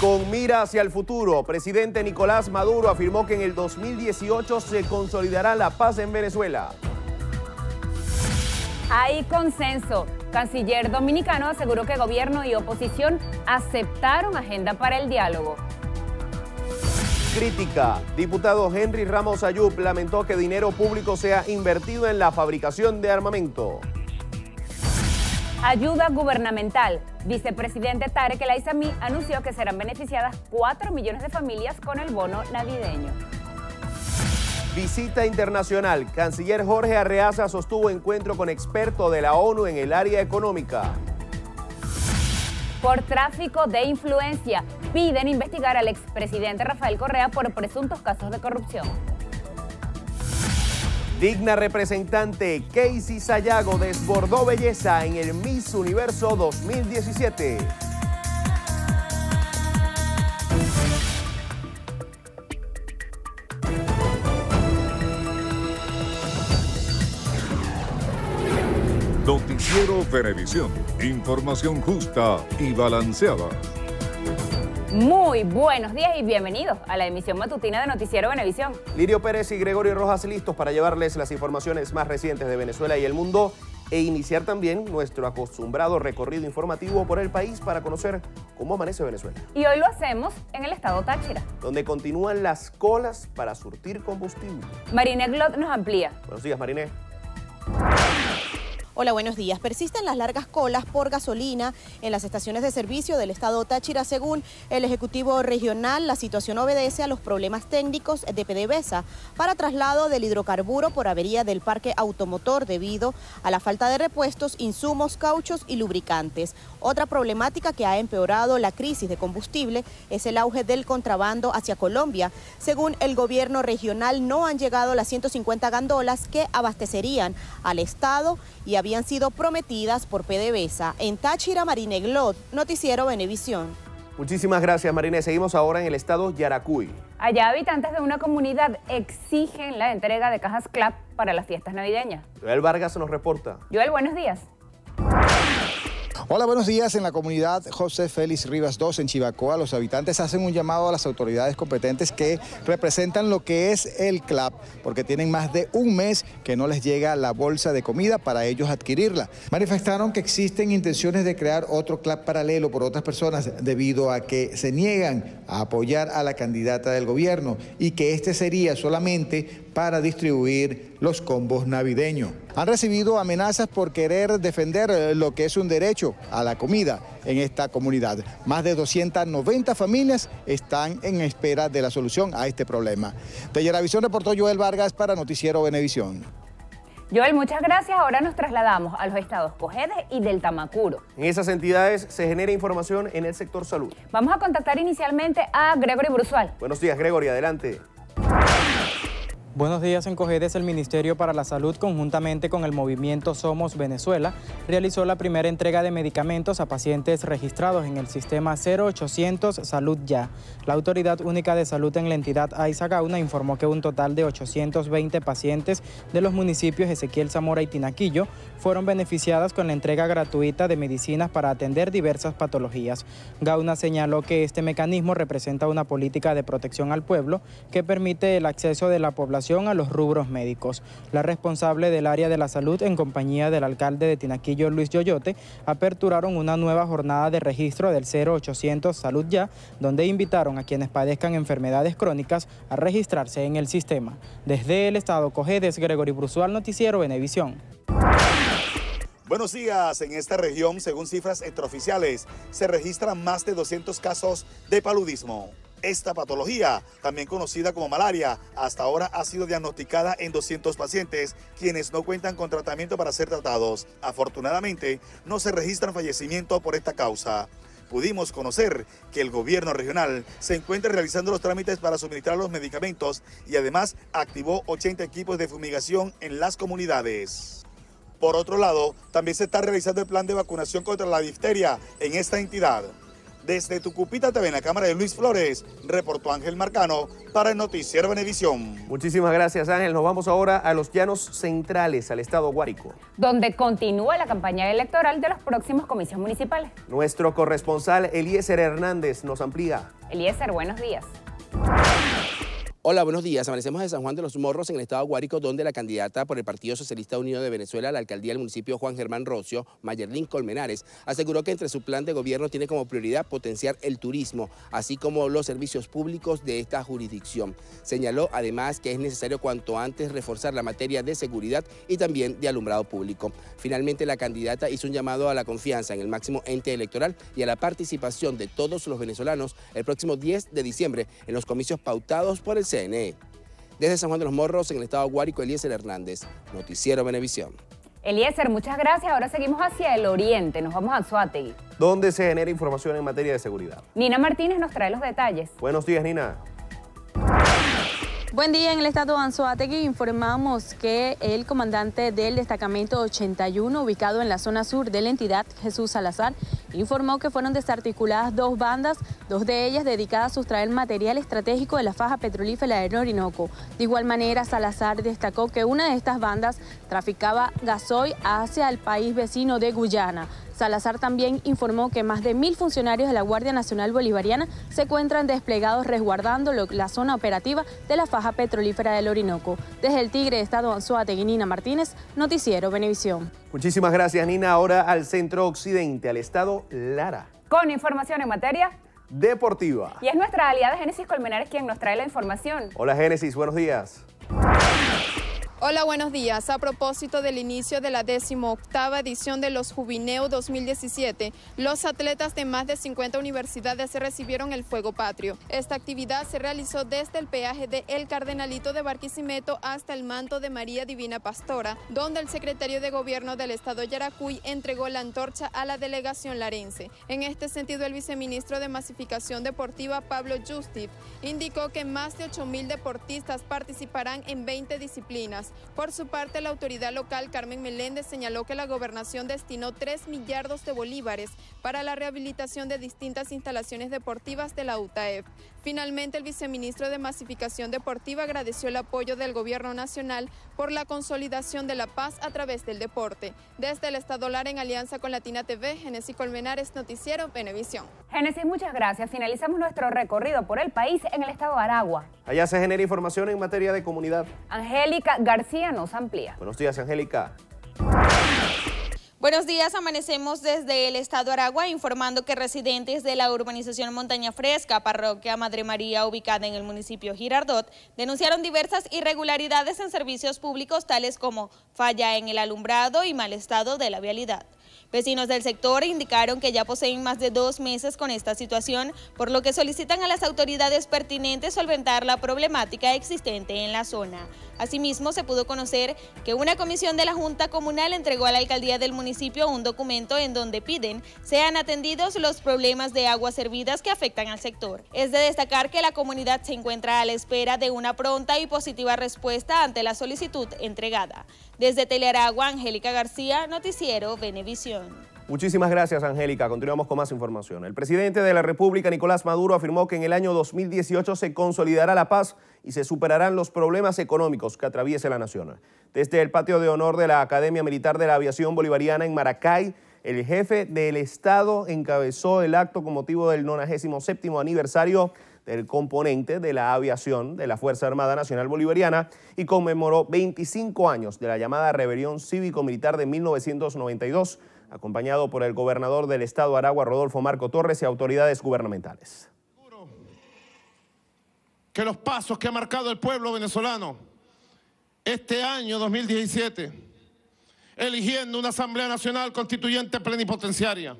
Con mira hacia el futuro, presidente Nicolás Maduro afirmó que en el 2018 se consolidará la paz en Venezuela. Hay consenso. Canciller dominicano aseguró que gobierno y oposición aceptaron agenda para el diálogo. Crítica. Diputado Henry Ramos Ayub lamentó que dinero público sea invertido en la fabricación de armamento. Ayuda gubernamental. Vicepresidente Tarek El Aizami anunció que serán beneficiadas 4 millones de familias con el bono navideño. Visita internacional. Canciller Jorge Arreaza sostuvo encuentro con experto de la ONU en el área económica. Por tráfico de influencia, piden investigar al expresidente Rafael Correa por presuntos casos de corrupción. Digna representante, Casey Sayago desbordó belleza en el Miss Universo 2017. Noticiero Televisión, información justa y balanceada. Muy buenos días y bienvenidos a la emisión matutina de Noticiero Venevisión. Lirio Pérez y Gregorio Rojas listos para llevarles las informaciones más recientes de Venezuela y el mundo e iniciar también nuestro acostumbrado recorrido informativo por el país para conocer cómo amanece Venezuela. Y hoy lo hacemos en el estado Táchira. Donde continúan las colas para surtir combustible. Marine Glot nos amplía. Buenos días, Marine. Hola, buenos días. Persisten las largas colas por gasolina en las estaciones de servicio del estado Táchira. Según el Ejecutivo Regional, la situación obedece a los problemas técnicos de PDVSA para traslado del hidrocarburo por avería del parque automotor debido a la falta de repuestos, insumos, cauchos y lubricantes. Otra problemática que ha empeorado la crisis de combustible es el auge del contrabando hacia Colombia. Según el gobierno regional, no han llegado las 150 gandolas que abastecerían al Estado y habían sido prometidas por PDVSA. En Táchira, Marineglot, Noticiero Benevisión. Muchísimas gracias, Marine. Seguimos ahora en el estado Yaracuy. Allá habitantes de una comunidad exigen la entrega de cajas CLAP para las fiestas navideñas. Joel Vargas nos reporta. Joel, buenos días. Hola, buenos días. En la comunidad José Félix Rivas 2 en Chivacoa, los habitantes hacen un llamado a las autoridades competentes que representan lo que es el CLAP, porque tienen más de un mes que no les llega la bolsa de comida para ellos adquirirla. Manifestaron que existen intenciones de crear otro CLAP paralelo por otras personas debido a que se niegan a apoyar a la candidata del gobierno y que este sería solamente para distribuir los combos navideños. Han recibido amenazas por querer defender eh, lo que es un derecho a la comida en esta comunidad. Más de 290 familias están en espera de la solución a este problema. De Yeravisión reportó Joel Vargas para Noticiero Benevisión. Joel, muchas gracias. Ahora nos trasladamos a los estados Cojedes y del Tamacuro. En esas entidades se genera información en el sector salud. Vamos a contactar inicialmente a Gregory Brusual. Buenos días, Gregory. Adelante. Buenos días, en Cogedes el Ministerio para la Salud, conjuntamente con el movimiento Somos Venezuela, realizó la primera entrega de medicamentos a pacientes registrados en el sistema 0800 Salud Ya. La Autoridad Única de Salud en la entidad Gauna informó que un total de 820 pacientes de los municipios Ezequiel Zamora y Tinaquillo fueron beneficiadas con la entrega gratuita de medicinas para atender diversas patologías. Gauna señaló que este mecanismo representa una política de protección al pueblo que permite el acceso de la población a los rubros médicos. La responsable del área de la salud, en compañía del alcalde de Tinaquillo, Luis Yoyote, aperturaron una nueva jornada de registro del 0800 Salud Ya, donde invitaron a quienes padezcan enfermedades crónicas a registrarse en el sistema. Desde el Estado Cogedes, Gregory Brusual, Noticiero Benevisión. Buenos días. En esta región, según cifras extraoficiales, se registran más de 200 casos de paludismo. Esta patología, también conocida como malaria, hasta ahora ha sido diagnosticada en 200 pacientes, quienes no cuentan con tratamiento para ser tratados. Afortunadamente, no se registran fallecimientos por esta causa pudimos conocer que el gobierno regional se encuentra realizando los trámites para suministrar los medicamentos y además activó 80 equipos de fumigación en las comunidades. Por otro lado, también se está realizando el plan de vacunación contra la difteria en esta entidad. Desde Tucupita TV en la cámara de Luis Flores, reportó Ángel Marcano para el Noticiero Benedición. Muchísimas gracias Ángel. Nos vamos ahora a los llanos centrales, al estado Guárico. Donde continúa la campaña electoral de los próximos comicios municipales. Nuestro corresponsal Eliezer Hernández nos amplía. Eliezer, buenos días. Hola, buenos días. Amanecemos de San Juan de los Morros en el estado Guárico, donde la candidata por el Partido Socialista Unido de Venezuela a la alcaldía del municipio Juan Germán Rocio, Mayerlín Colmenares, aseguró que entre su plan de gobierno tiene como prioridad potenciar el turismo, así como los servicios públicos de esta jurisdicción. Señaló además que es necesario cuanto antes reforzar la materia de seguridad y también de alumbrado público. Finalmente, la candidata hizo un llamado a la confianza en el máximo ente electoral y a la participación de todos los venezolanos el próximo 10 de diciembre en los comicios pautados por el desde San Juan de los Morros, en el estado Guárico, Eliezer Hernández, Noticiero Venevisión. Eliezer, muchas gracias. Ahora seguimos hacia el oriente. Nos vamos a Suátegui. Donde se genera información en materia de seguridad. Nina Martínez nos trae los detalles. Buenos días, Nina. Buen día, en el estado de Anzuategui informamos que el comandante del destacamento 81 ubicado en la zona sur de la entidad, Jesús Salazar, informó que fueron desarticuladas dos bandas, dos de ellas dedicadas a sustraer material estratégico de la faja petrolífera de Orinoco. De igual manera, Salazar destacó que una de estas bandas traficaba gasoil hacia el país vecino de Guyana. Salazar también informó que más de mil funcionarios de la Guardia Nacional Bolivariana se encuentran desplegados resguardando la zona operativa de la faja petrolífera del Orinoco. Desde el Tigre, Estado y Nina Martínez, Noticiero Benevisión. Muchísimas gracias, Nina. Ahora al centro occidente, al Estado Lara. Con información en materia deportiva. Y es nuestra aliada Génesis Colmenares quien nos trae la información. Hola Génesis, buenos días. Hola, buenos días. A propósito del inicio de la decimoctava edición de los Jubineo 2017, los atletas de más de 50 universidades recibieron el fuego patrio. Esta actividad se realizó desde el peaje de El Cardenalito de Barquisimeto hasta el manto de María Divina Pastora, donde el secretario de Gobierno del Estado Yaracuy entregó la antorcha a la delegación larense. En este sentido, el viceministro de Masificación Deportiva, Pablo Justif, indicó que más de 8.000 deportistas participarán en 20 disciplinas por su parte, la autoridad local Carmen Meléndez señaló que la gobernación destinó 3 millardos de bolívares para la rehabilitación de distintas instalaciones deportivas de la UTAEF. Finalmente, el viceministro de Masificación Deportiva agradeció el apoyo del gobierno nacional por la consolidación de la paz a través del deporte. Desde el Estado Lara, en alianza con Latina TV, Genesis Colmenares, Noticiero, Benevisión. Genesis, muchas gracias. Finalizamos nuestro recorrido por el país en el estado de Aragua. Allá se genera información en materia de comunidad. Angélica García nos amplía. Buenos días, Angélica. Buenos días, amanecemos desde el estado Aragua informando que residentes de la urbanización Montaña Fresca, parroquia Madre María ubicada en el municipio Girardot, denunciaron diversas irregularidades en servicios públicos tales como falla en el alumbrado y mal estado de la vialidad. Vecinos del sector indicaron que ya poseen más de dos meses con esta situación, por lo que solicitan a las autoridades pertinentes solventar la problemática existente en la zona. Asimismo, se pudo conocer que una comisión de la Junta Comunal entregó a la alcaldía del municipio un documento en donde piden sean atendidos los problemas de aguas servidas que afectan al sector. Es de destacar que la comunidad se encuentra a la espera de una pronta y positiva respuesta ante la solicitud entregada. Desde Teleragua, Angélica García, Noticiero Venevisión. Muchísimas gracias, Angélica. Continuamos con más información. El presidente de la República, Nicolás Maduro, afirmó que en el año 2018 se consolidará la paz y se superarán los problemas económicos que atraviesa la nación. Desde el patio de honor de la Academia Militar de la Aviación Bolivariana en Maracay, el jefe del Estado encabezó el acto con motivo del 97 aniversario del componente de la aviación de la Fuerza Armada Nacional Bolivariana y conmemoró 25 años de la llamada rebelión cívico-militar de 1992, acompañado por el gobernador del estado Aragua, Rodolfo Marco Torres, y autoridades gubernamentales. Que los pasos que ha marcado el pueblo venezolano este año 2017, eligiendo una Asamblea Nacional Constituyente Plenipotenciaria,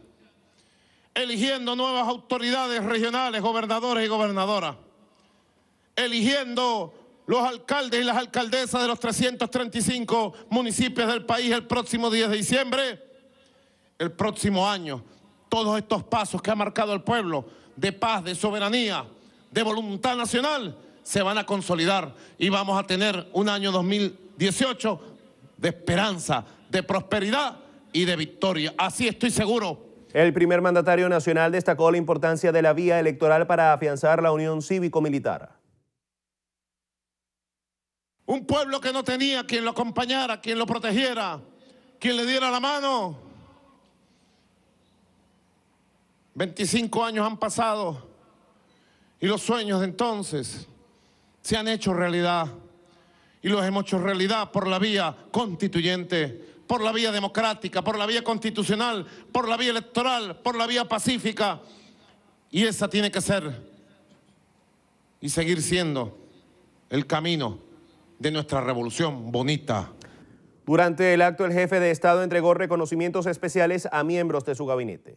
eligiendo nuevas autoridades regionales, gobernadores y gobernadoras, eligiendo los alcaldes y las alcaldesas de los 335 municipios del país el próximo 10 de diciembre, el próximo año. Todos estos pasos que ha marcado el pueblo de paz, de soberanía, de voluntad nacional, se van a consolidar y vamos a tener un año 2018 de esperanza, de prosperidad y de victoria. Así estoy seguro. El primer mandatario nacional destacó la importancia de la vía electoral para afianzar la unión cívico-militar. Un pueblo que no tenía quien lo acompañara, quien lo protegiera, quien le diera la mano. 25 años han pasado y los sueños de entonces se han hecho realidad y los hemos hecho realidad por la vía constituyente por la vía democrática, por la vía constitucional, por la vía electoral, por la vía pacífica. Y esa tiene que ser y seguir siendo el camino de nuestra revolución bonita. Durante el acto, el jefe de Estado entregó reconocimientos especiales a miembros de su gabinete.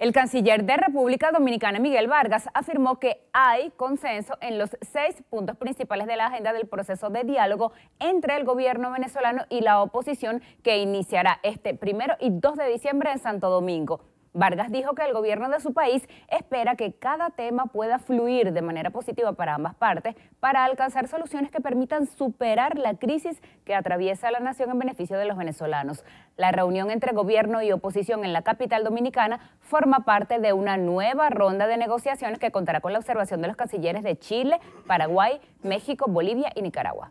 El canciller de República Dominicana, Miguel Vargas, afirmó que hay consenso en los seis puntos principales de la agenda del proceso de diálogo entre el gobierno venezolano y la oposición que iniciará este primero y 2 de diciembre en Santo Domingo. Vargas dijo que el gobierno de su país espera que cada tema pueda fluir de manera positiva para ambas partes para alcanzar soluciones que permitan superar la crisis que atraviesa la nación en beneficio de los venezolanos. La reunión entre gobierno y oposición en la capital dominicana forma parte de una nueva ronda de negociaciones que contará con la observación de los cancilleres de Chile, Paraguay, México, Bolivia y Nicaragua.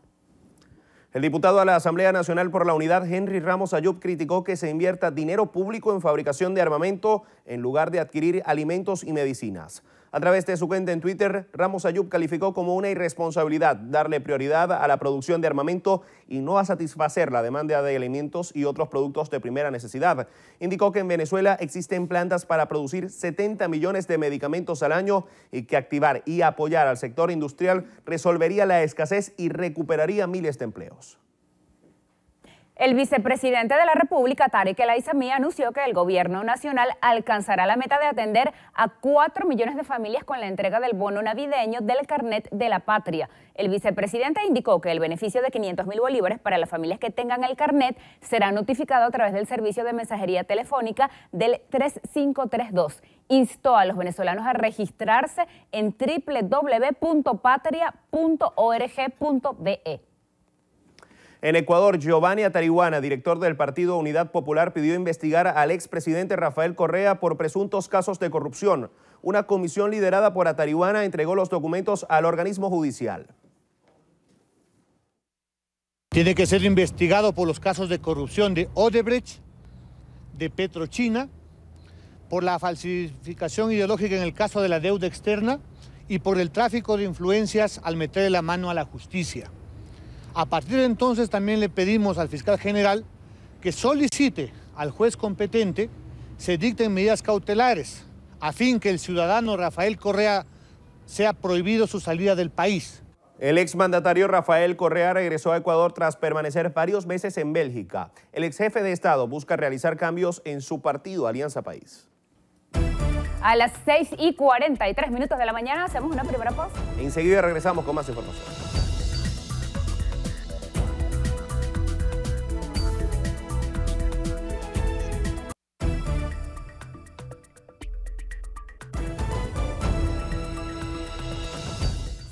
El diputado a la Asamblea Nacional por la Unidad, Henry Ramos Ayub, criticó que se invierta dinero público en fabricación de armamento en lugar de adquirir alimentos y medicinas. A través de su cuenta en Twitter, Ramos Ayub calificó como una irresponsabilidad darle prioridad a la producción de armamento y no a satisfacer la demanda de alimentos y otros productos de primera necesidad. Indicó que en Venezuela existen plantas para producir 70 millones de medicamentos al año y que activar y apoyar al sector industrial resolvería la escasez y recuperaría miles de empleos. El vicepresidente de la República, Tarek El Aizami, anunció que el gobierno nacional alcanzará la meta de atender a 4 millones de familias con la entrega del bono navideño del carnet de la patria. El vicepresidente indicó que el beneficio de 500 mil bolívares para las familias que tengan el carnet será notificado a través del servicio de mensajería telefónica del 3532. Instó a los venezolanos a registrarse en www.patria.org.be. En Ecuador, Giovanni Atarihuana, director del Partido Unidad Popular, pidió investigar al expresidente Rafael Correa por presuntos casos de corrupción. Una comisión liderada por Atarihuana entregó los documentos al organismo judicial. Tiene que ser investigado por los casos de corrupción de Odebrecht, de Petrochina, por la falsificación ideológica en el caso de la deuda externa y por el tráfico de influencias al meter la mano a la justicia. A partir de entonces también le pedimos al fiscal general que solicite al juez competente se dicten medidas cautelares a fin que el ciudadano Rafael Correa sea prohibido su salida del país. El exmandatario Rafael Correa regresó a Ecuador tras permanecer varios meses en Bélgica. El ex jefe de Estado busca realizar cambios en su partido Alianza País. A las 6 y 43 minutos de la mañana hacemos una primera pausa. Enseguida regresamos con más información.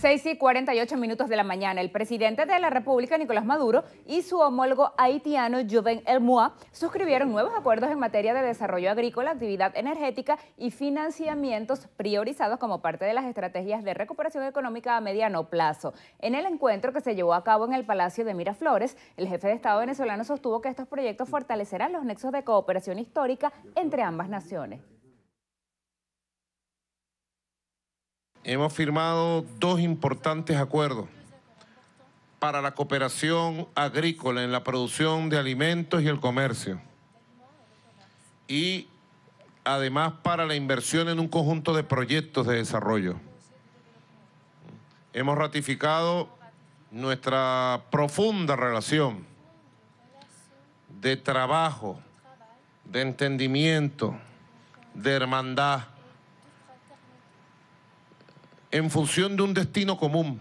6 y 48 minutos de la mañana, el presidente de la República, Nicolás Maduro, y su homólogo haitiano, Joven Elmoa, suscribieron nuevos acuerdos en materia de desarrollo agrícola, actividad energética y financiamientos priorizados como parte de las estrategias de recuperación económica a mediano plazo. En el encuentro que se llevó a cabo en el Palacio de Miraflores, el jefe de Estado venezolano sostuvo que estos proyectos fortalecerán los nexos de cooperación histórica entre ambas naciones. Hemos firmado dos importantes acuerdos para la cooperación agrícola en la producción de alimentos y el comercio. Y además para la inversión en un conjunto de proyectos de desarrollo. Hemos ratificado nuestra profunda relación de trabajo, de entendimiento, de hermandad en función de un destino común.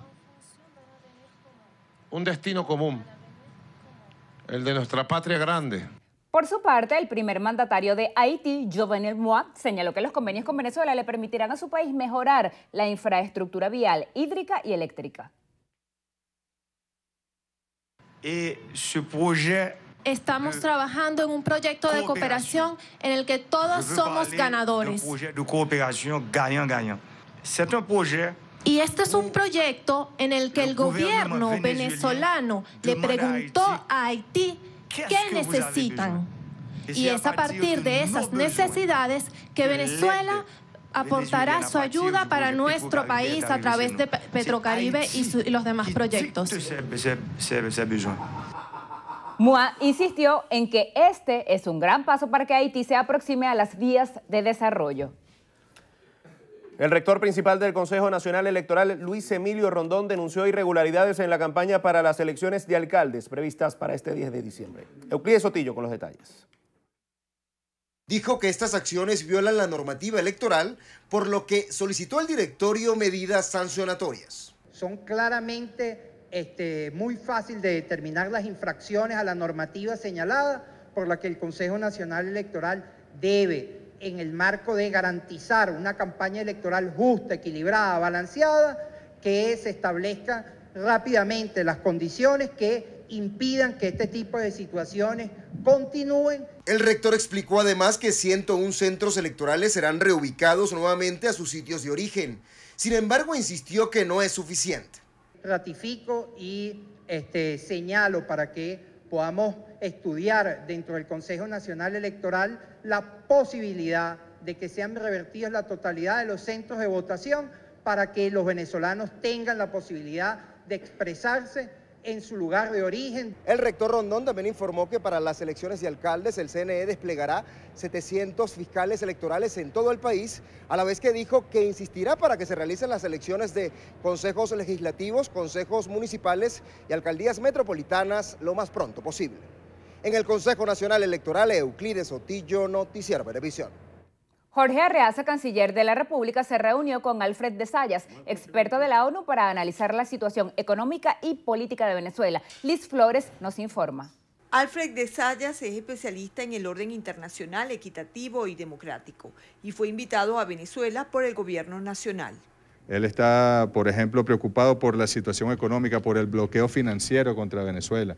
Un destino común. El de nuestra patria grande. Por su parte, el primer mandatario de Haití, Jovenel Moix, señaló que los convenios con Venezuela le permitirán a su país mejorar la infraestructura vial, hídrica y eléctrica. Eh, eh, Estamos trabajando en un proyecto de cooperación en el que todos somos ganadores. Y este es un proyecto en el que el gobierno venezolano le preguntó a Haití qué necesitan. Y es a partir de esas necesidades que Venezuela aportará su ayuda para nuestro país a través de Petrocaribe y, los demás proyectos. Mua insistió en que este es un gran paso para que Haití se aproxime a las vías de desarrollo. El rector principal del Consejo Nacional Electoral, Luis Emilio Rondón, denunció irregularidades en la campaña para las elecciones de alcaldes previstas para este 10 de diciembre. Euclides Sotillo con los detalles. Dijo que estas acciones violan la normativa electoral, por lo que solicitó al directorio medidas sancionatorias. Son claramente este, muy fácil de determinar las infracciones a la normativa señalada, por la que el Consejo Nacional Electoral debe en el marco de garantizar una campaña electoral justa, equilibrada, balanceada, que se establezca rápidamente las condiciones que impidan que este tipo de situaciones continúen. El rector explicó además que 101 centros electorales serán reubicados nuevamente a sus sitios de origen. Sin embargo, insistió que no es suficiente. Ratifico y este, señalo para que podamos estudiar dentro del Consejo Nacional Electoral la posibilidad de que sean revertidos la totalidad de los centros de votación para que los venezolanos tengan la posibilidad de expresarse en su lugar de origen. El rector Rondón también informó que para las elecciones de alcaldes el CNE desplegará 700 fiscales electorales en todo el país, a la vez que dijo que insistirá para que se realicen las elecciones de consejos legislativos, consejos municipales y alcaldías metropolitanas lo más pronto posible. En el Consejo Nacional Electoral, Euclides Otillo, Noticiero Televisión. Jorge Arreaza, canciller de la República, se reunió con Alfred de Sayas, experto de la ONU, para analizar la situación económica y política de Venezuela. Liz Flores nos informa. Alfred de Sayas es especialista en el orden internacional equitativo y democrático y fue invitado a Venezuela por el gobierno nacional. Él está, por ejemplo, preocupado por la situación económica, por el bloqueo financiero contra Venezuela.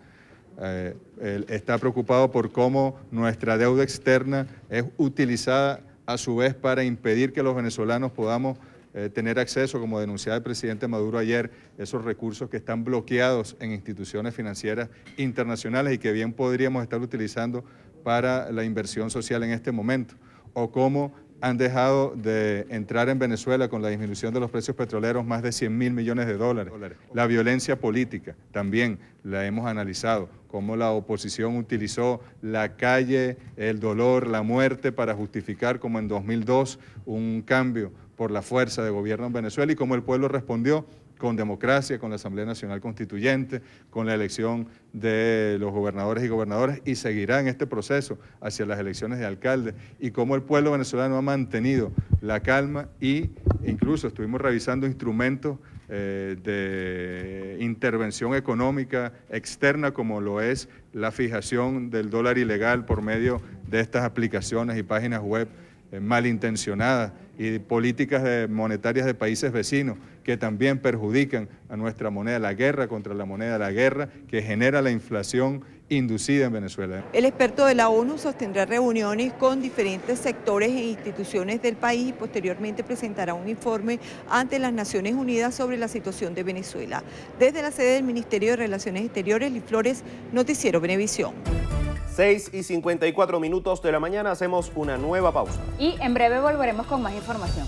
Eh, él está preocupado por cómo nuestra deuda externa es utilizada a su vez para impedir que los venezolanos podamos eh, tener acceso, como denunciaba el presidente Maduro ayer, esos recursos que están bloqueados en instituciones financieras internacionales y que bien podríamos estar utilizando para la inversión social en este momento, o cómo han dejado de entrar en Venezuela con la disminución de los precios petroleros más de 100 mil millones de dólares. La violencia política también la hemos analizado cómo la oposición utilizó la calle, el dolor, la muerte para justificar, como en 2002, un cambio por la fuerza de gobierno en Venezuela y cómo el pueblo respondió con democracia, con la Asamblea Nacional Constituyente, con la elección de los gobernadores y gobernadoras y seguirá en este proceso hacia las elecciones de alcaldes y cómo el pueblo venezolano ha mantenido la calma y incluso estuvimos revisando instrumentos eh, de intervención económica externa como lo es la fijación del dólar ilegal por medio de estas aplicaciones y páginas web eh, malintencionadas y políticas monetarias de países vecinos que también perjudican a nuestra moneda, la guerra contra la moneda, la guerra que genera la inflación inducida en Venezuela. El experto de la ONU sostendrá reuniones con diferentes sectores e instituciones del país y posteriormente presentará un informe ante las Naciones Unidas sobre la situación de Venezuela. Desde la sede del Ministerio de Relaciones Exteriores, Liz Flores, Noticiero Venevisión. 6 y 54 minutos de la mañana hacemos una nueva pausa. Y en breve volveremos con más información.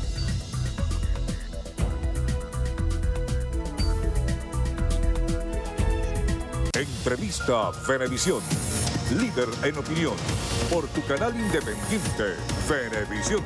Entrevista Fenevisión, líder en opinión, por tu canal independiente, Fenevisión.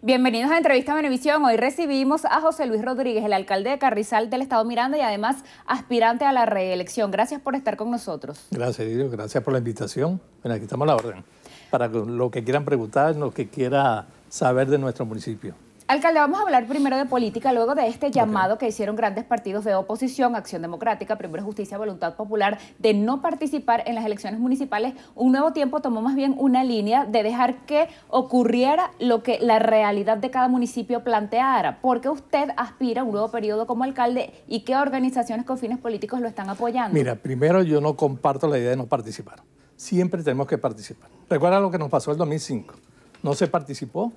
Bienvenidos a Entrevista Venevisión. Hoy recibimos a José Luis Rodríguez, el alcalde de Carrizal del Estado Miranda y además aspirante a la reelección. Gracias por estar con nosotros. Gracias, Dios. Gracias por la invitación. aquí estamos a la orden. Para lo que quieran preguntar, lo que quiera saber de nuestro municipio. Alcalde, vamos a hablar primero de política, luego de este llamado que hicieron grandes partidos de oposición, Acción Democrática, Primero Justicia, Voluntad Popular, de no participar en las elecciones municipales. Un nuevo tiempo tomó más bien una línea de dejar que ocurriera lo que la realidad de cada municipio planteara, ¿Por qué usted aspira a un nuevo periodo como alcalde y qué organizaciones con fines políticos lo están apoyando. Mira, primero yo no comparto la idea de no participar. Siempre tenemos que participar. Recuerda lo que nos pasó el 2005. No se participó,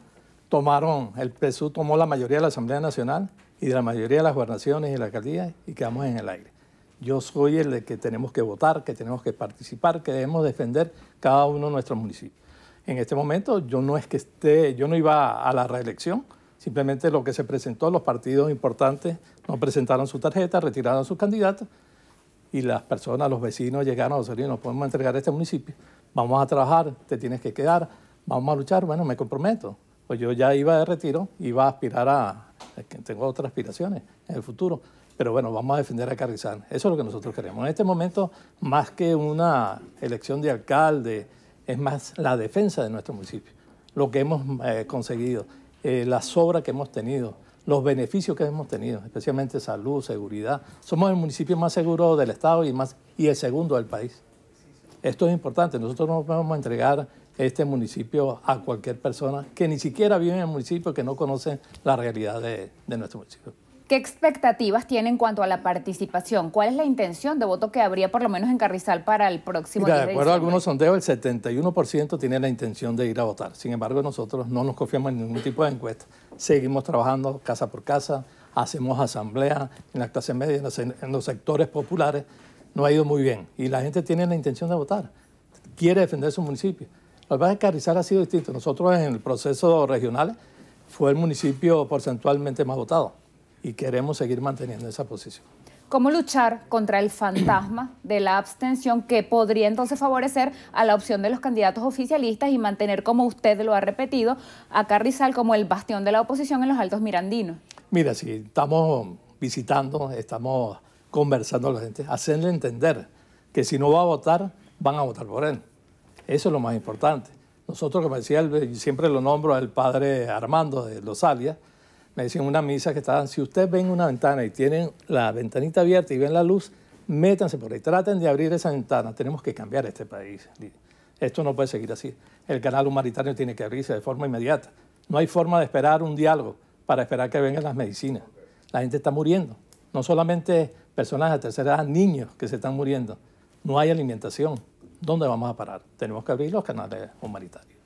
tomaron, el PSU tomó la mayoría de la Asamblea Nacional y de la mayoría de las gobernaciones y la alcaldía y quedamos en el aire. Yo soy el de que tenemos que votar, que tenemos que participar, que debemos defender cada uno de nuestros municipios. En este momento yo no es que esté, yo no iba a la reelección, simplemente lo que se presentó, los partidos importantes nos presentaron su tarjeta, retiraron a sus candidatos y las personas, los vecinos llegaron a salir, nos podemos entregar este municipio, vamos a trabajar, te tienes que quedar, vamos a luchar, bueno, me comprometo, pues yo ya iba de retiro, iba a aspirar a, tengo otras aspiraciones en el futuro, pero bueno, vamos a defender a Carrizal. Eso es lo que nosotros queremos. En este momento, más que una elección de alcalde, es más la defensa de nuestro municipio, lo que hemos eh, conseguido, eh, la sobra que hemos tenido, los beneficios que hemos tenido, especialmente salud, seguridad. Somos el municipio más seguro del Estado y, más, y el segundo del país. Esto es importante, nosotros no a entregar este municipio a cualquier persona que ni siquiera vive en el municipio, que no conoce la realidad de, nuestro municipio. ¿Qué expectativas tiene en cuanto a la participación? ¿Cuál es la intención de voto que habría por lo menos en Carrizal para el próximo Mira, de acuerdo a algunos sondeos, el 71% tiene la intención de ir a votar. Sin embargo, nosotros no nos confiamos en ningún tipo de encuesta. Seguimos trabajando casa por casa, hacemos asambleas en la clase media, en los sectores populares. No ha ido muy bien y la gente tiene la intención de votar. Quiere defender su municipio. Lo que pasa es que Carrizal ha sido distinto. Nosotros en el proceso regional fue el municipio porcentualmente más votado y queremos seguir manteniendo esa posición. ¿Cómo luchar contra el fantasma de la abstención que podría entonces favorecer a la opción de los candidatos oficialistas y mantener, como usted lo ha repetido, a Carrizal como el bastión de la oposición en los altos mirandinos? Mira, si estamos visitando, estamos conversando con la gente, hacenle entender que si no va a votar, van a votar por él. Eso es lo más importante. Nosotros, como decía, siempre lo nombro al padre Armando de Los Alias, me decían una misa que estaban, si ustedes ven una ventana y tienen la ventanita abierta y ven la luz, métanse por ahí, traten de abrir esa ventana, tenemos que cambiar este país. Esto no puede seguir así. El canal humanitario tiene que abrirse de forma inmediata. No hay forma de esperar un diálogo para esperar que vengan las medicinas. La gente está muriendo. No solamente personas de tercera edad, niños que se están muriendo. No hay alimentación. ¿dónde vamos a parar? Tenemos que abrir los canales humanitarios.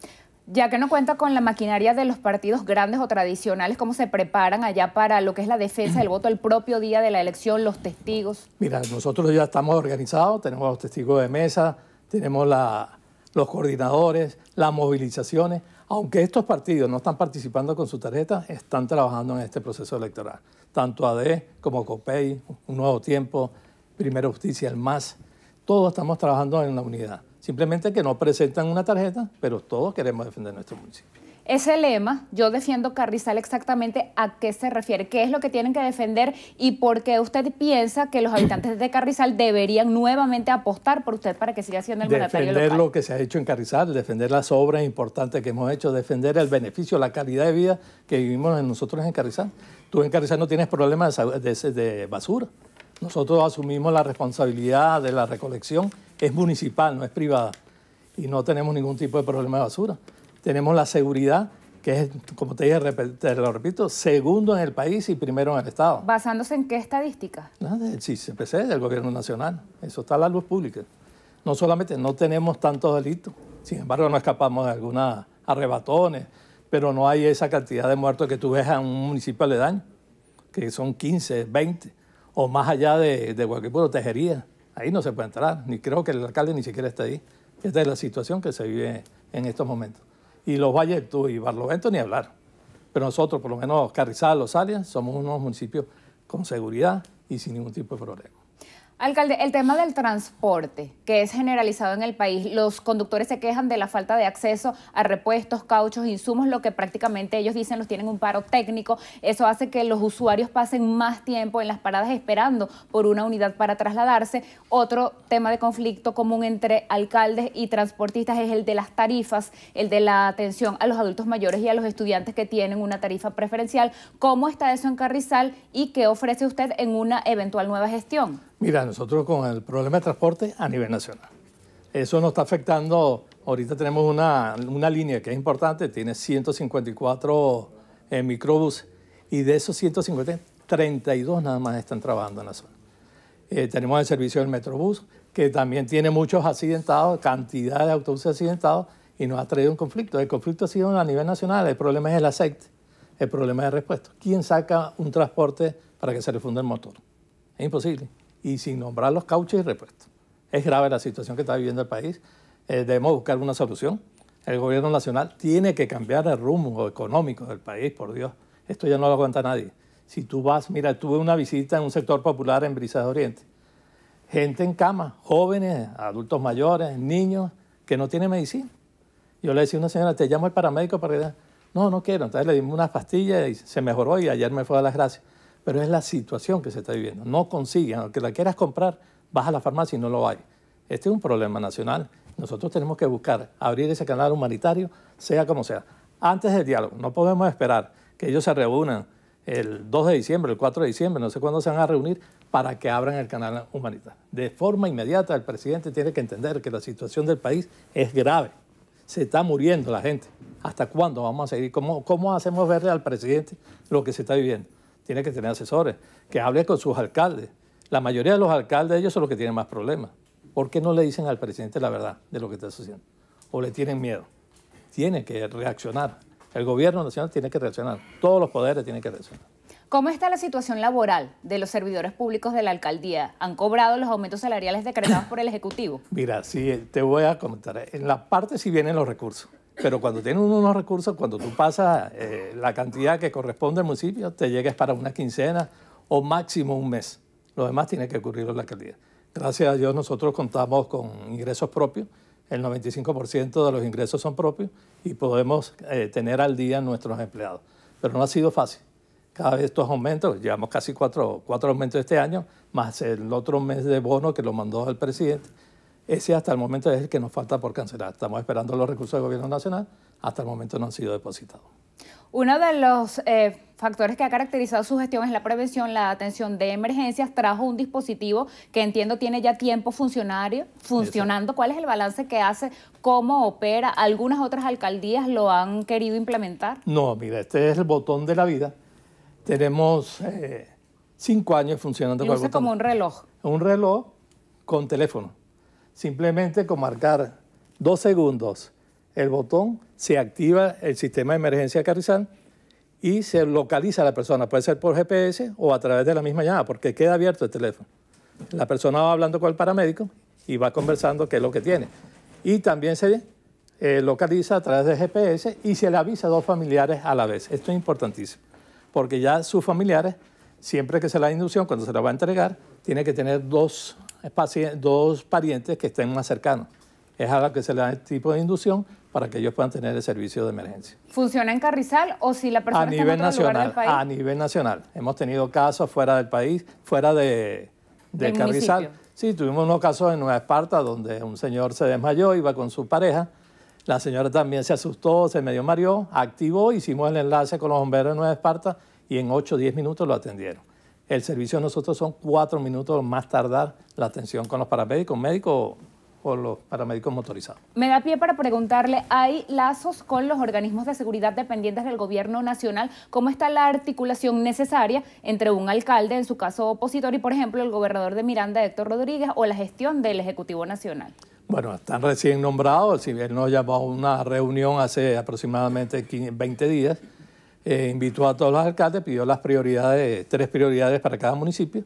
Ya que no cuenta con la maquinaria de los partidos grandes o tradicionales, ¿cómo se preparan allá para lo que es la defensa del voto el propio día de la elección, los testigos? Mira, nosotros ya estamos organizados, tenemos los testigos de mesa, tenemos los coordinadores, las movilizaciones. Aunque estos partidos no están participando con su tarjeta, están trabajando en este proceso electoral. Tanto AD como COPEI, Un Nuevo Tiempo, Primera Justicia, el MAS, todos estamos trabajando en la unidad. Simplemente que no presentan una tarjeta, pero todos queremos defender nuestro municipio. Ese lema, yo defiendo Carrizal, exactamente a qué se refiere, qué es lo que tienen que defender y por qué usted piensa que los habitantes de Carrizal deberían nuevamente apostar por usted para que siga siendo el mandatario Defender lo que se ha hecho en Carrizal, defender las obras importantes que hemos hecho, defender el beneficio, la calidad de vida que vivimos nosotros en Carrizal. Tú en Carrizal no tienes problemas de basura. Nosotros asumimos la responsabilidad de la recolección, es municipal, no es privada, y no tenemos ningún tipo de problema de basura. Tenemos la seguridad, que es, como te dije, te lo repito, segundo en el país y primero en el Estado. ¿Basándose en qué estadísticas? Ah, sí, del empecé del Gobierno Nacional. Eso está a la luz pública. No solamente no tenemos tantos delitos, sin embargo no escapamos de algunos arrebatones, pero no hay esa cantidad de muertos que tú ves en un municipio daño, que son 15, 20 o más allá de, de Tejería. Ahí no se puede entrar, ni creo que el alcalde ni siquiera está ahí. Esta es la situación que se vive en estos momentos. Y los Valles tú y Barlovento ni hablar. Pero nosotros, por lo menos Carrizal, Los Alias, somos unos municipios con seguridad y sin ningún tipo de problema. Alcalde, el tema del transporte, que es generalizado en el país, los conductores se quejan de la falta de acceso a repuestos, cauchos, insumos, lo que prácticamente ellos dicen los tienen un paro técnico. Eso hace que los usuarios pasen más tiempo en las paradas esperando por una unidad para trasladarse. Otro tema de conflicto común entre alcaldes y transportistas es el de las tarifas, el de la atención a los adultos mayores y a los estudiantes que tienen una tarifa preferencial. ¿Cómo está eso en Carrizal y qué ofrece usted en una eventual nueva gestión? Mira, nosotros con el problema de transporte a nivel nacional. Eso nos está afectando. Ahorita tenemos una, línea que es importante, tiene 154 eh, microbuses y de esos 150, 32 nada más están trabajando en la zona. Eh, tenemos el servicio del Metrobús, que también tiene muchos accidentados, cantidad de autobuses accidentados, y nos ha traído un conflicto. El conflicto ha sido a nivel nacional, el problema es el aceite, el problema es el repuesto. ¿Quién saca un transporte para que se le el motor? Es imposible y sin nombrar los cauches y repuestos. Es grave la situación que está viviendo el país. Eh, debemos buscar una solución. El gobierno nacional tiene que cambiar el rumbo económico del país, por Dios. Esto ya no lo aguanta nadie. Si tú vas, mira, tuve una visita en un sector popular en Brisas de Oriente. Gente en cama, jóvenes, adultos mayores, niños, que no tienen medicina. Yo le decía a una señora, te llamo el paramédico para que... No, no quiero. Entonces le dimos unas pastillas y se mejoró y ayer me fue a las gracias pero es la situación que se está viviendo. No consiguen, aunque la quieras comprar, vas a la farmacia y no lo hay. Este es un problema nacional. Nosotros tenemos que buscar abrir ese canal humanitario, sea como sea. Antes del diálogo, no podemos esperar que ellos se reúnan el 2 de diciembre, el 4 de diciembre, no sé cuándo se van a reunir, para que abran el canal humanitario. De forma inmediata, el presidente tiene que entender que la situación del país es grave. Se está muriendo la gente. ¿Hasta cuándo vamos a seguir? ¿Cómo, cómo hacemos verle al presidente lo que se está viviendo? tiene que tener asesores, que hable con sus alcaldes. La mayoría de los alcaldes, ellos son los que tienen más problemas. ¿Por qué no le dicen al presidente la verdad de lo que está sucediendo? ¿O le tienen miedo? Tiene que reaccionar. El gobierno nacional tiene que reaccionar. Todos los poderes tienen que reaccionar. ¿Cómo está la situación laboral de los servidores públicos de la alcaldía? ¿Han cobrado los aumentos salariales decretados por el Ejecutivo? Mira, sí, te voy a comentar. En la parte sí vienen los recursos. Pero cuando tienen unos recursos, cuando tú pasas eh, la cantidad que corresponde al municipio, te llegues para una quincena o máximo un mes. Lo demás tiene que ocurrir en la calidad. Gracias a Dios nosotros contamos con ingresos propios, el 95% de los ingresos son propios y podemos eh, tener al día nuestros empleados. Pero no ha sido fácil. Cada vez estos aumentos, llevamos casi cuatro, cuatro aumentos este año, más el otro mes de bono que lo mandó el presidente ese hasta el momento es el que nos falta por cancelar. Estamos esperando los recursos del Gobierno Nacional, hasta el momento no han sido depositados. Uno de los eh, factores que ha caracterizado su gestión es la prevención, la atención de emergencias. Trajo un dispositivo que entiendo tiene ya tiempo funcionario, funcionando. ¿Cuál es el balance que hace? ¿Cómo opera? ¿Algunas otras alcaldías lo han querido implementar? No, mira, este es el botón de la vida. Tenemos eh, cinco años funcionando con como un reloj. Un reloj con teléfono Simplemente con marcar dos segundos el botón, se activa el sistema de emergencia Carrizal y se localiza la persona. Puede ser por GPS o a través de la misma llamada, porque queda abierto el teléfono. La persona va hablando con el paramédico y va conversando qué es lo que tiene. Y también se eh, localiza a través de GPS y se le avisa a dos familiares a la vez. Esto es importantísimo, porque ya sus familiares, siempre que se la inducción, cuando se la va a entregar, tiene que tener dos dos parientes que estén más cercanos. Es algo que se le da el tipo de inducción para que ellos puedan tener el servicio de emergencia. ¿Funciona en Carrizal o si la persona está en otro lugar del país? A nivel nacional. Hemos tenido casos fuera del país, fuera de, Carrizal. Sí, tuvimos unos casos en Nueva Esparta donde un señor se desmayó, iba con su pareja. La señora también se asustó, se medio mareó, activó, hicimos el enlace con los bomberos de Nueva Esparta y en 8 o 10 minutos lo atendieron. El servicio nosotros son cuatro minutos más tardar la atención con los paramédicos, médicos o los paramédicos motorizados. Me da pie para preguntarle, ¿hay lazos con los organismos de seguridad dependientes del gobierno nacional? ¿Cómo está la articulación necesaria entre un alcalde, en su caso opositor, y por ejemplo el gobernador de Miranda, Héctor Rodríguez, o la gestión del Ejecutivo Nacional? Bueno, están recién nombrados, si bien no llamó una reunión hace aproximadamente 20 días, eh, invitó a todos los alcaldes, pidió las prioridades, tres prioridades para cada municipio.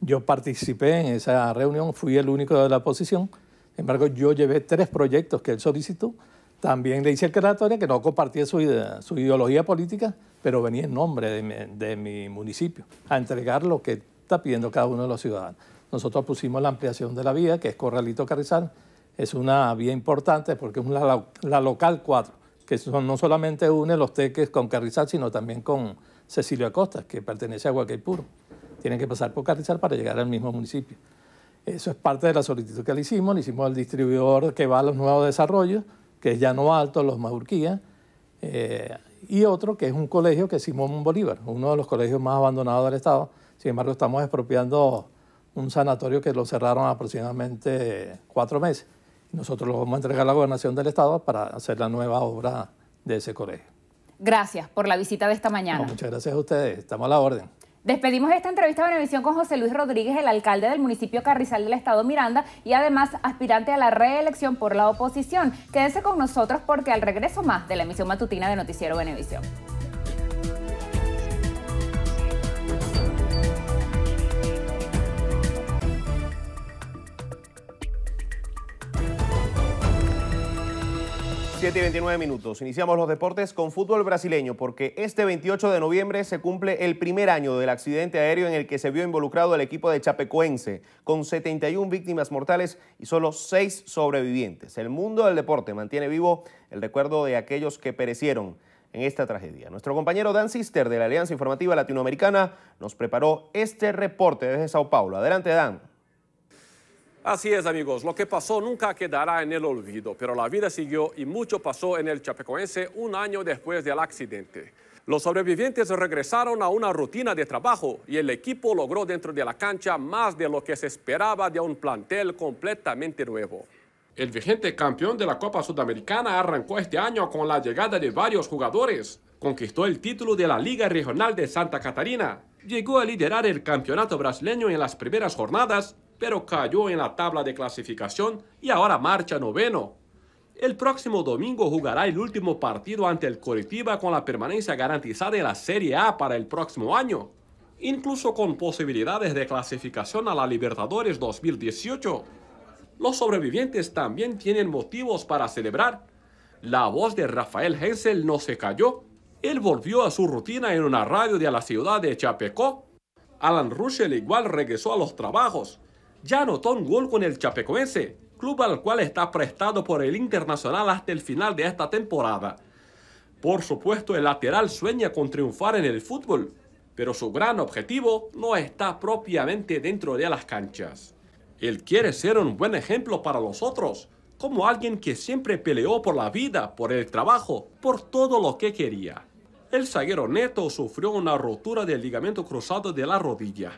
Yo participé en esa reunión, fui el único de la oposición. Sin embargo, yo llevé tres proyectos que él solicitó. También le hice el creatorio que no compartía su, su, ideología política, pero venía en nombre de mi, municipio a entregar lo que está pidiendo cada uno de los ciudadanos. Nosotros pusimos la ampliación de la vía, que es Corralito Carrizal. Es una vía importante porque es la local 4 que son, no solamente une los teques con Carrizal, sino también con Cecilio Acosta, que pertenece a Huacaipuro. Tienen que pasar por Carrizal para llegar al mismo municipio. Eso es parte de la solicitud que le hicimos, le hicimos al distribuidor que va a los nuevos desarrollos, que es Llano Alto, Los Majurquía, eh, y otro que es un colegio que es Simón Bolívar, uno de los colegios más abandonados del Estado. Sin embargo, estamos expropiando un sanatorio que lo cerraron aproximadamente cuatro meses. Nosotros lo vamos a entregar a la gobernación del Estado para hacer la nueva obra de ese colegio. Gracias por la visita de esta mañana. muchas gracias a ustedes. Estamos a la orden. Despedimos esta entrevista de Benevisión con José Luis Rodríguez, el alcalde del municipio Carrizal del Estado Miranda y además aspirante a la reelección por la oposición. Quédense con nosotros porque al regreso más de la emisión matutina de Noticiero Benevisión. 7 y 29 minutos. Iniciamos los deportes con fútbol brasileño porque este 28 de noviembre se cumple el primer año del accidente aéreo en el que se vio involucrado el equipo de Chapecoense, con 71 víctimas mortales y solo 6 sobrevivientes. El mundo del deporte mantiene vivo el recuerdo de aquellos que perecieron en esta tragedia. Nuestro compañero Dan Sister de la Alianza Informativa Latinoamericana nos preparó este reporte desde Sao Paulo. Adelante, Dan. Así es, amigos. Lo que pasó nunca quedará en el olvido, pero la vida siguió y mucho pasó en el Chapecoense un año después del accidente. Los sobrevivientes regresaron a una rutina de trabajo y el equipo logró dentro de la cancha más de lo que se esperaba de un plantel completamente nuevo. El vigente campeón de la Copa Sudamericana arrancó este año con la llegada de varios jugadores. Conquistó el título de la Liga Regional de Santa Catarina. Llegó a liderar el campeonato brasileño en las primeras jornadas pero cayó en la tabla de clasificación y ahora marcha noveno. El próximo domingo jugará el último partido ante el Coritiba con la permanencia garantizada en la Serie A para el próximo año, incluso con posibilidades de clasificación a la Libertadores 2018. Los sobrevivientes también tienen motivos para celebrar. La voz de Rafael Hensel no se cayó. Él volvió a su rutina en una radio de la ciudad de Chapecó. Alan Ruschel igual regresó a los trabajos ya anotó un gol con el Chapecoense, club al cual está prestado por el Internacional hasta el final de esta temporada. Por supuesto, el lateral sueña con triunfar en el fútbol, pero su gran objetivo no está propiamente dentro de las canchas. Él quiere ser un buen ejemplo para los otros, como alguien que siempre peleó por la vida, por el trabajo, por todo lo que quería. El zaguero Neto sufrió una rotura del ligamento cruzado de la rodilla,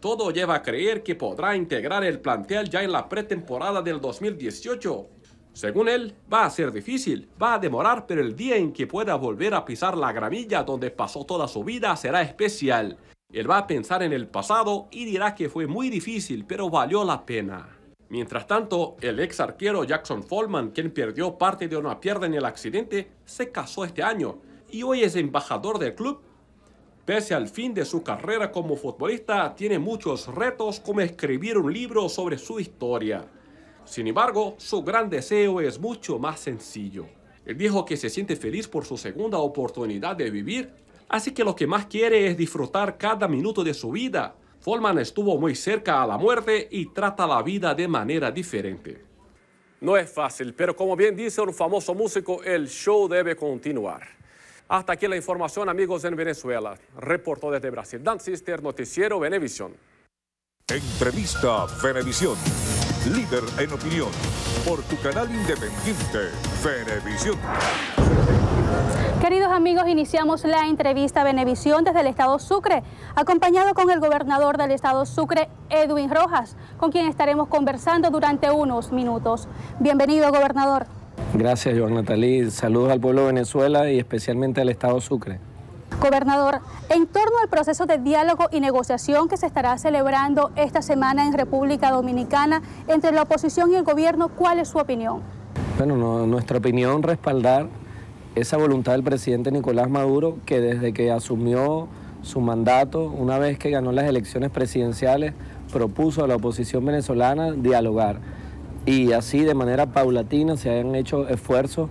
todo lleva a creer que podrá integrar el plantel ya en la pretemporada del 2018. Según él, va a ser difícil, va a demorar, pero el día en que pueda volver a pisar la gramilla donde pasó toda su vida será especial. Él va a pensar en el pasado y dirá que fue muy difícil, pero valió la pena. Mientras tanto, el ex arquero Jackson Follman, quien perdió parte de una pierna en el accidente, se casó este año y hoy es embajador del club Pese al fin de su carrera como futbolista, tiene muchos retos como escribir un libro sobre su historia. Sin embargo, su gran deseo es mucho más sencillo. Él dijo que se siente feliz por su segunda oportunidad de vivir, así que lo que más quiere es disfrutar cada minuto de su vida. Follman estuvo muy cerca a la muerte y trata la vida de manera diferente. No es fácil, pero como bien dice un famoso músico, el show debe continuar. Hasta aquí la información, amigos en Venezuela. Reportó desde Brasil. Dan Sister, Noticiero Venevisión. Entrevista Venevisión. Líder en opinión. Por tu canal independiente, Venevisión. Queridos amigos, iniciamos la entrevista Venevisión desde el Estado Sucre, acompañado con el gobernador del Estado Sucre, Edwin Rojas, con quien estaremos conversando durante unos minutos. Bienvenido, gobernador. Gracias, Joan Natalí. Saludos al pueblo de Venezuela y especialmente al Estado Sucre. Gobernador, en torno al proceso de diálogo y negociación que se estará celebrando esta semana en República Dominicana entre la oposición y el gobierno, ¿cuál es su opinión? Bueno, nuestra opinión respaldar esa voluntad del presidente Nicolás Maduro que desde que asumió su mandato, una vez que ganó las elecciones presidenciales, propuso a la oposición venezolana dialogar y así de manera paulatina se han hecho esfuerzos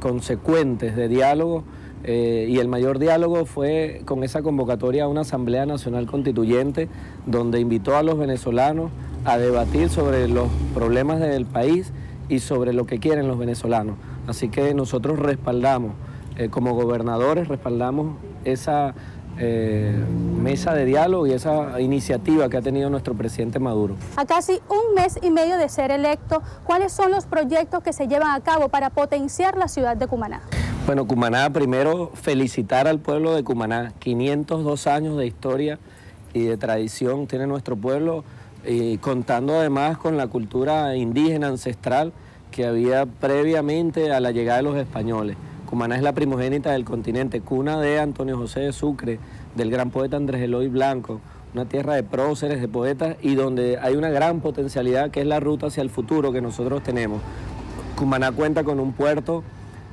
consecuentes de diálogo eh, y el mayor diálogo fue con esa convocatoria a una Asamblea Nacional Constituyente donde invitó a los venezolanos a debatir sobre los problemas del país y sobre lo que quieren los venezolanos. Así que nosotros respaldamos, eh, como gobernadores respaldamos esa eh, mesa de diálogo y esa iniciativa que ha tenido nuestro presidente Maduro. A casi un mes y medio de ser electo, ¿cuáles son los proyectos que se llevan a cabo para potenciar la ciudad de Cumaná? Bueno, Cumaná, primero felicitar al pueblo de Cumaná. 502 años de historia y de tradición tiene nuestro pueblo, y contando además con la cultura indígena ancestral que había previamente a la llegada de los españoles. Cumaná es la primogénita del continente, cuna de Antonio José de Sucre, del gran poeta Andrés Eloy Blanco, una tierra de próceres, de poetas y donde hay una gran potencialidad que es la ruta hacia el futuro que nosotros tenemos. Cumaná cuenta con un puerto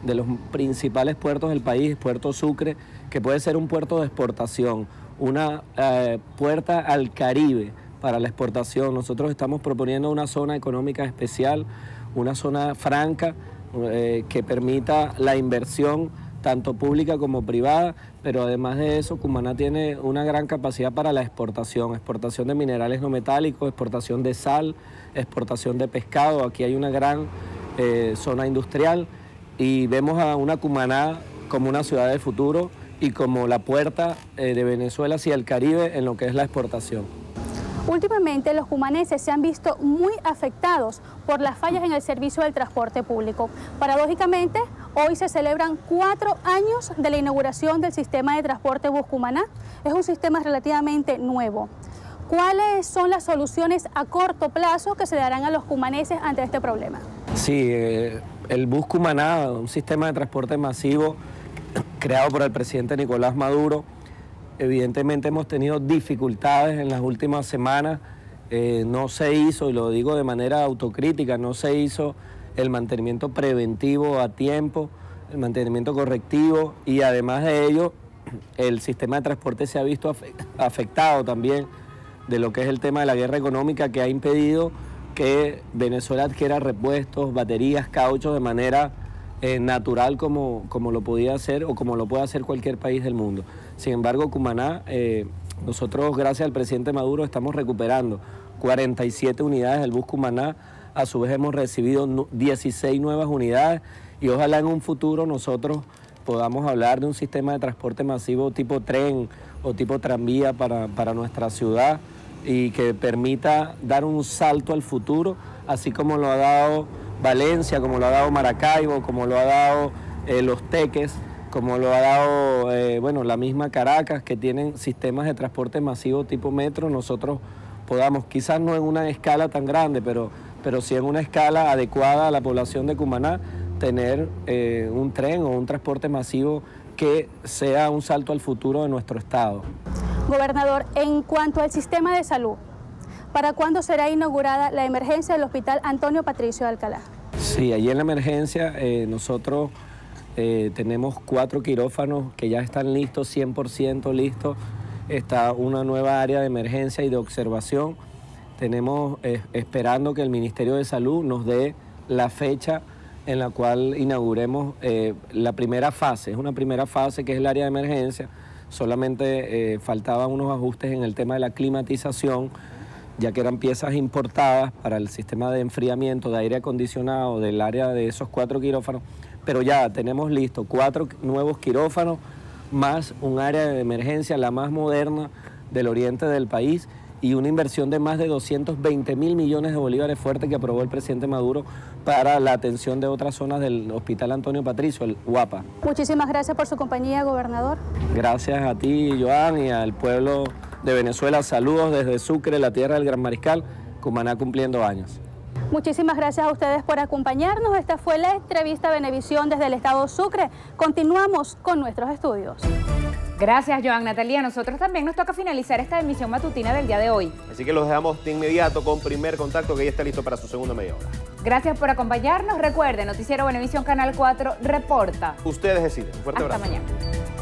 de los principales puertos del país, Puerto Sucre, que puede ser un puerto de exportación, una eh, puerta al Caribe para la exportación. Nosotros estamos proponiendo una zona económica especial, una zona franca eh, que permita la inversión tanto pública como privada, pero además de eso, Cumaná tiene una gran capacidad para la exportación, exportación de minerales no metálicos, exportación de sal, exportación de pescado, aquí hay una gran eh, zona industrial y vemos a una Cumaná como una ciudad del futuro y como la puerta eh, de Venezuela hacia el Caribe en lo que es la exportación. Últimamente los cumaneses se han visto muy afectados por las fallas en el servicio del transporte público. Paradójicamente, hoy se celebran cuatro años de la inauguración del sistema de transporte Bus Cumaná. Es un sistema relativamente nuevo. ¿Cuáles son las soluciones a corto plazo que se darán a los cumaneses ante este problema? Sí, eh, el bus Cumaná, un sistema de transporte masivo creado por el presidente Nicolás Maduro, evidentemente hemos tenido dificultades en las últimas semanas. Eh, no se hizo, y lo digo de manera autocrítica, no se hizo el mantenimiento preventivo a tiempo, el mantenimiento correctivo y además de ello el sistema de transporte se ha visto afectado también de lo que es el tema de la guerra económica que ha impedido que Venezuela adquiera repuestos, baterías, cauchos de manera eh, natural como lo podía hacer o como lo puede hacer cualquier país del mundo. Sin embargo, Cumaná, eh, nosotros gracias al presidente Maduro estamos recuperando 47 unidades del bus Cumaná, a su vez hemos recibido 16 nuevas unidades y ojalá en un futuro nosotros podamos hablar de un sistema de transporte masivo tipo tren o tipo tranvía para, nuestra ciudad y que permita dar un salto al futuro, así como lo ha dado Valencia, como lo ha dado Maracaibo, como lo ha dado eh, Los Teques como lo ha dado eh, bueno, la misma Caracas, que tienen sistemas de transporte masivo tipo metro, nosotros podamos, quizás no en una escala tan grande, pero, pero sí en una escala adecuada a la población de Cumaná, tener eh, un tren o un transporte masivo que sea un salto al futuro de nuestro Estado. Gobernador, en cuanto al sistema de salud, ¿para cuándo será inaugurada la emergencia del Hospital Antonio Patricio de Alcalá? Sí, allí en la emergencia eh, nosotros eh, tenemos cuatro quirófanos que ya están listos, 100% listos. Está una nueva área de emergencia y de observación. Tenemos eh, esperando que el Ministerio de Salud nos dé la fecha en la cual inauguremos eh, la primera fase. Es una primera fase que es el área de emergencia. Solamente faltaban unos ajustes en el tema de la climatización, ya que eran piezas importadas para el sistema de enfriamiento de aire acondicionado del área de esos cuatro quirófanos pero ya tenemos listo cuatro nuevos quirófanos, más un área de emergencia, la más moderna del oriente del país, y una inversión de más de 220 mil millones de bolívares fuertes que aprobó el presidente Maduro para la atención de otras zonas del Hospital Antonio Patricio, el Guapa. Muchísimas gracias por su compañía, gobernador. Gracias a ti, Joan, y al pueblo de Venezuela. Saludos desde Sucre, la tierra del Gran Mariscal, Cumaná cumpliendo años. Muchísimas gracias a ustedes por acompañarnos. Esta fue la entrevista Benevisión desde el Estado Sucre. Continuamos con nuestros estudios. Gracias, Joan Natalia. Nosotros también nos toca finalizar esta emisión matutina del día de hoy. Así que los dejamos de inmediato con primer contacto que ya está listo para su segunda media hora. Gracias por acompañarnos. Recuerde, Noticiero Benevisión Canal 4 reporta. Ustedes deciden. Un fuerte abrazo. Hasta mañana.